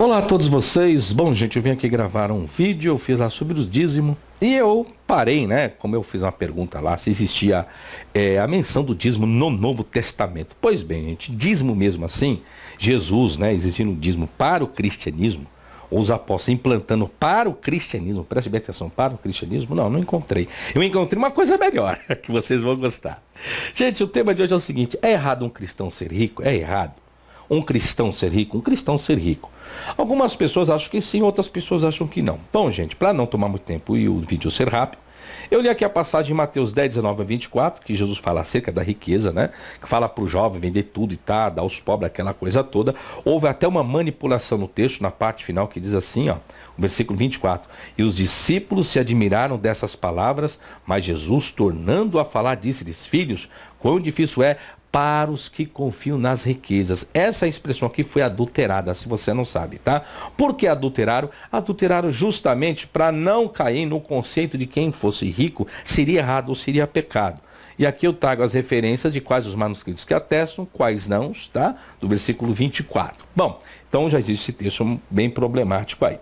Olá a todos vocês. Bom, gente, eu vim aqui gravar um vídeo, eu fiz lá sobre os dízimos e eu parei, né? Como eu fiz uma pergunta lá, se existia é, a menção do dízimo no Novo Testamento. Pois bem, gente, dízimo mesmo assim, Jesus, né, existindo o dízimo para o cristianismo, os apóstolos implantando para o cristianismo, preste bem atenção, para o cristianismo, não, não encontrei. Eu encontrei uma coisa melhor, que vocês vão gostar. Gente, o tema de hoje é o seguinte, é errado um cristão ser rico? É errado um cristão ser rico? Um cristão ser rico. Algumas pessoas acham que sim, outras pessoas acham que não. Bom, gente, para não tomar muito tempo e o vídeo ser rápido, eu li aqui a passagem em Mateus 10, 19 a 24, que Jesus fala acerca da riqueza, né? Que fala para o jovem vender tudo e tá, dar aos pobres, aquela coisa toda. Houve até uma manipulação no texto, na parte final, que diz assim, ó, o versículo 24. E os discípulos se admiraram dessas palavras, mas Jesus, tornando a falar, disse-lhes, filhos, quão difícil é para os que confiam nas riquezas. Essa expressão aqui foi adulterada, se você não sabe, tá? Por que adulteraram? Adulteraram justamente para não cair no conceito de quem fosse rico seria errado ou seria pecado. E aqui eu trago as referências de quais os manuscritos que atestam, quais não, tá? Do versículo 24. Bom, então já existe esse texto bem problemático aí.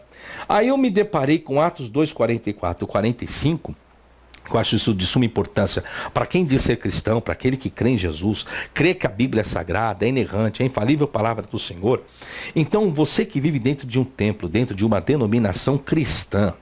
Aí eu me deparei com Atos 2, 44 e 45, eu acho isso de suma importância. Para quem diz ser cristão, para aquele que crê em Jesus, crê que a Bíblia é sagrada, é inerrante, é infalível palavra do Senhor. Então, você que vive dentro de um templo, dentro de uma denominação cristã,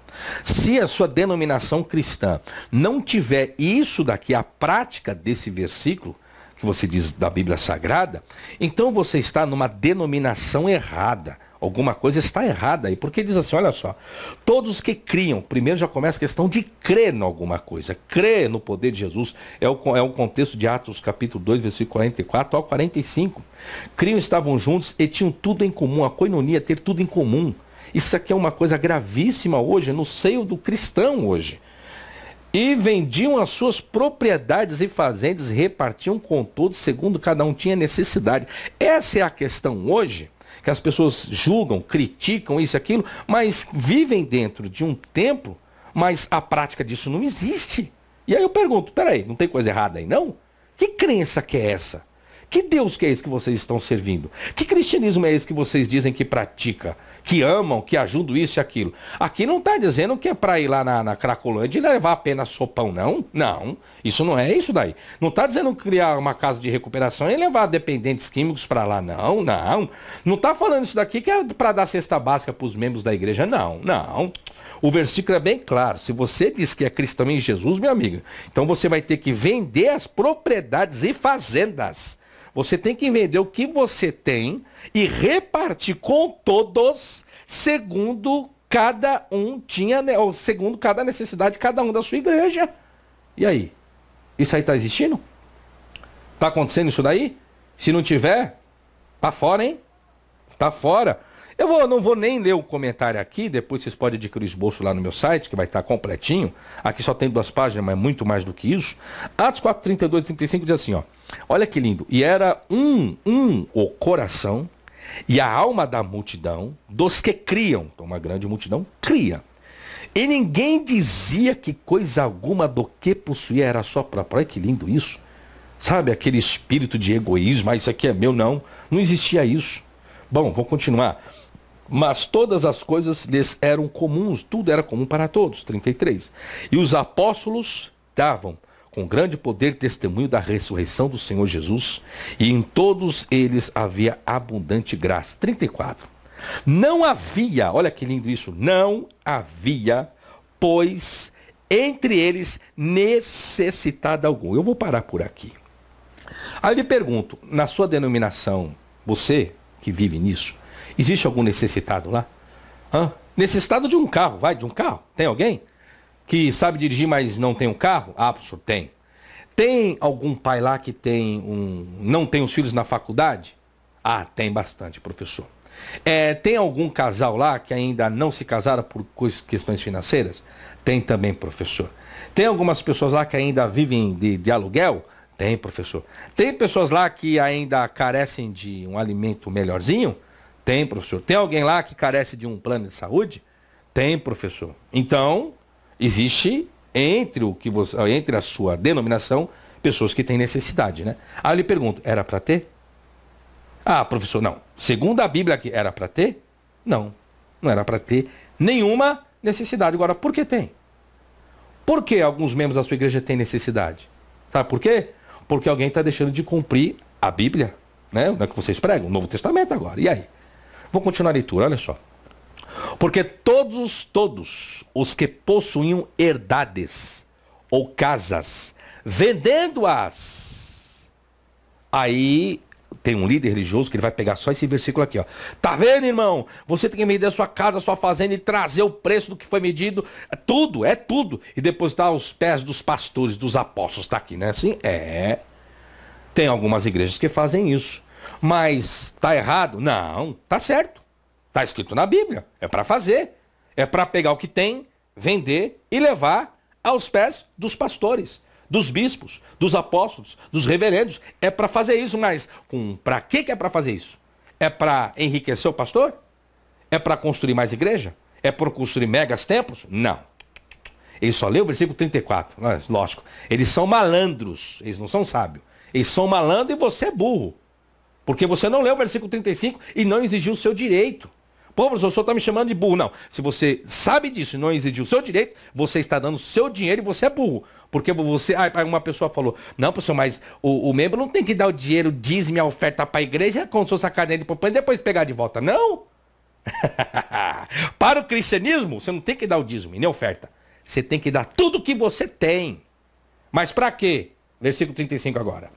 se a sua denominação cristã não tiver isso daqui, a prática desse versículo, que você diz da Bíblia Sagrada, então você está numa denominação errada. Alguma coisa está errada aí. Porque diz assim, olha só, todos que criam, primeiro já começa a questão de crer em alguma coisa. Crer no poder de Jesus é o, é o contexto de Atos capítulo 2, versículo 44 ao 45. Criam estavam juntos e tinham tudo em comum, a coinonia ter tudo em comum. Isso aqui é uma coisa gravíssima hoje, no seio do cristão hoje. E vendiam as suas propriedades e fazendas, repartiam com todos, segundo cada um tinha necessidade. Essa é a questão hoje que as pessoas julgam, criticam isso e aquilo, mas vivem dentro de um templo, mas a prática disso não existe. E aí eu pergunto, peraí, não tem coisa errada aí não? Que crença que é essa? Que Deus que é esse que vocês estão servindo? Que cristianismo é esse que vocês dizem que pratica? Que amam, que ajudam isso e aquilo? Aqui não está dizendo que é para ir lá na, na Cracolândia e levar apenas sopão, não. Não, isso não é isso daí. Não está dizendo criar uma casa de recuperação e levar dependentes químicos para lá, não, não. Não está falando isso daqui que é para dar cesta básica para os membros da igreja, não, não. O versículo é bem claro. Se você diz que é cristão em Jesus, minha amiga, então você vai ter que vender as propriedades e fazendas você tem que vender o que você tem e repartir com todos segundo cada um tinha, ou segundo cada necessidade, cada um da sua igreja. E aí? Isso aí está existindo? Está acontecendo isso daí? Se não tiver, tá fora, hein? Tá fora. Eu vou, não vou nem ler o comentário aqui, depois vocês podem adquirir o esboço lá no meu site, que vai estar tá completinho. Aqui só tem duas páginas, mas muito mais do que isso. Atos 4, 32 e 35 diz assim, ó. Olha que lindo. E era um, um o coração e a alma da multidão, dos que criam. Então, uma grande multidão cria. E ninguém dizia que coisa alguma do que possuía era só própria. Olha que lindo isso. Sabe aquele espírito de egoísmo, ah, isso aqui é meu, não. Não existia isso. Bom, vou continuar. Mas todas as coisas lhes eram comuns, tudo era comum para todos. 33. E os apóstolos davam com grande poder testemunho da ressurreição do Senhor Jesus, e em todos eles havia abundante graça. 34. Não havia, olha que lindo isso, não havia, pois entre eles necessitado algum. Eu vou parar por aqui. Aí eu lhe pergunto, na sua denominação, você que vive nisso, existe algum necessitado lá? Hã? Necessitado de um carro, vai, de um carro? Tem alguém? que sabe dirigir, mas não tem um carro? Ah, professor, tem. Tem algum pai lá que tem um, não tem os filhos na faculdade? Ah, tem bastante, professor. É, tem algum casal lá que ainda não se casaram por questões financeiras? Tem também, professor. Tem algumas pessoas lá que ainda vivem de, de aluguel? Tem, professor. Tem pessoas lá que ainda carecem de um alimento melhorzinho? Tem, professor. Tem alguém lá que carece de um plano de saúde? Tem, professor. Então, Existe entre o que você, entre a sua denominação pessoas que têm necessidade, né? Aí eu lhe pergunto, era para ter? Ah, professor, não. Segundo a Bíblia que era para ter? Não. Não era para ter nenhuma necessidade. Agora, por que tem? Por que alguns membros da sua igreja têm necessidade? Sabe por quê? Porque alguém está deixando de cumprir a Bíblia, né? Não é que vocês pregam, o Novo Testamento agora. E aí? Vou continuar a leitura, olha só. Porque todos, todos os que possuíam herdades ou casas, vendendo-as, aí tem um líder religioso que ele vai pegar só esse versículo aqui, ó. Tá vendo, irmão? Você tem que vender a sua casa, a sua fazenda e trazer o preço do que foi medido. É tudo, é tudo. E depositar aos pés dos pastores, dos apóstolos. Tá aqui, né? Assim? É. Tem algumas igrejas que fazem isso. Mas tá errado? Não, tá certo. Está escrito na Bíblia. É para fazer. É para pegar o que tem, vender e levar aos pés dos pastores, dos bispos, dos apóstolos, dos reverendos. É para fazer isso, mas para que que é para fazer isso? É para enriquecer o pastor? É para construir mais igreja? É para construir megas templos? Não. Ele só leu o versículo 34, mas é lógico. Eles são malandros, eles não são sábios. Eles são malandros e você é burro. Porque você não leu o versículo 35 e não exigiu o seu direito. Pô, professor, o senhor está me chamando de burro. Não. Se você sabe disso e não exigiu o seu direito, você está dando o seu dinheiro e você é burro. Porque você. Ah, uma pessoa falou, não, professor, mas o, o membro não tem que dar o dinheiro, dízimo a oferta para a igreja é como se fosse a carne de poupança e depois pegar de volta. Não! para o cristianismo, você não tem que dar o dízimo e nem oferta. Você tem que dar tudo que você tem. Mas para quê? Versículo 35 agora.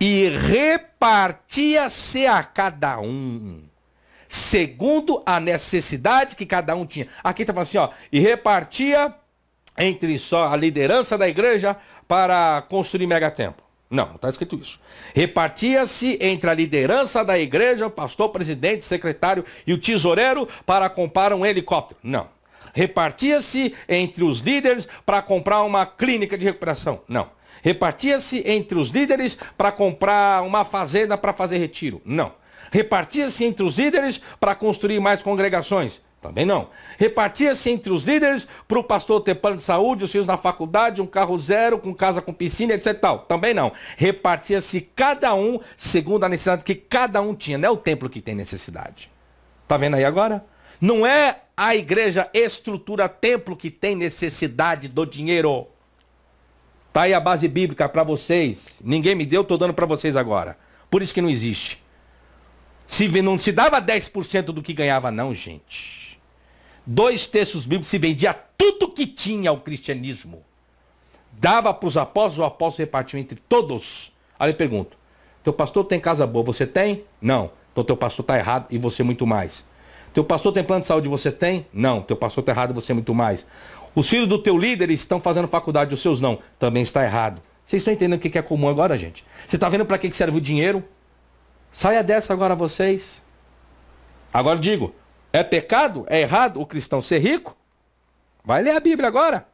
E repartia-se a cada um segundo a necessidade que cada um tinha. Aqui está falando assim, ó, e repartia entre só a liderança da igreja para construir megatempo. Não, não está escrito isso. Repartia-se entre a liderança da igreja, pastor, presidente, secretário e o tesoureiro para comprar um helicóptero. Não. Repartia-se entre os líderes para comprar uma clínica de recuperação. Não. Repartia-se entre os líderes para comprar uma fazenda para fazer retiro. Não Repartia-se entre os líderes para construir mais congregações. Também não. Repartia-se entre os líderes para o pastor ter plano de saúde, os filhos na faculdade, um carro zero, com casa com piscina, etc. Tal. Também não. Repartia-se cada um segundo a necessidade que cada um tinha. Não é o templo que tem necessidade. Está vendo aí agora? Não é a igreja estrutura templo que tem necessidade do dinheiro. Tá aí a base bíblica para vocês. Ninguém me deu, estou dando para vocês agora. Por isso que não existe. Se não se dava 10% do que ganhava, não, gente. Dois textos bíblicos se vendia tudo que tinha ao cristianismo. Dava para os apóstolos, o apóstolo repartiu entre todos. Aí eu pergunto: teu pastor tem casa boa, você tem? Não. Então teu pastor está errado e você muito mais. Teu pastor tem plano de saúde, você tem? Não. Teu pastor está errado e você muito mais. Os filhos do teu líder estão fazendo faculdade, os seus não. Também está errado. Vocês estão entendendo o que é comum agora, gente? Você está vendo para que serve o dinheiro? Saia dessa agora vocês. Agora digo, é pecado? É errado o cristão ser rico? Vai ler a Bíblia agora.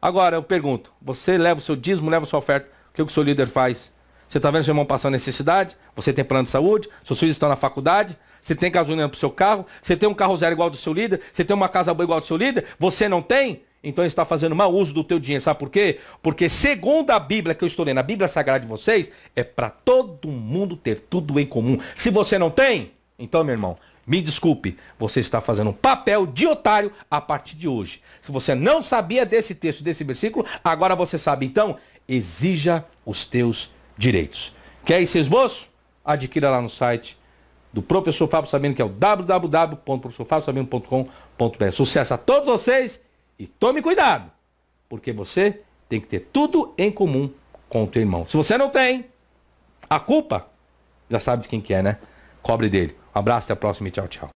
Agora eu pergunto, você leva o seu dízimo, leva a sua oferta, o que o seu líder faz? Você está vendo seu irmão passando necessidade? Você tem plano de saúde? Seus filhos estão na faculdade? Você tem gasolina para o seu carro? Você tem um carro zero igual ao do seu líder? Você tem uma casa boa igual ao do seu líder? Você não tem? então ele está fazendo mau uso do teu dinheiro. Sabe por quê? Porque segundo a Bíblia que eu estou lendo, a Bíblia Sagrada de vocês, é para todo mundo ter tudo em comum. Se você não tem, então, meu irmão, me desculpe, você está fazendo um papel de otário a partir de hoje. Se você não sabia desse texto, desse versículo, agora você sabe. Então, exija os teus direitos. Quer esse esboço? Adquira lá no site do professor Fábio Sabino, que é o www.professorfabiosabino.com.br. Sucesso a todos vocês e tome cuidado, porque você tem que ter tudo em comum com o teu irmão. Se você não tem, a culpa, já sabe de quem que é, né? Cobre dele. Um abraço, até a próxima e tchau, tchau.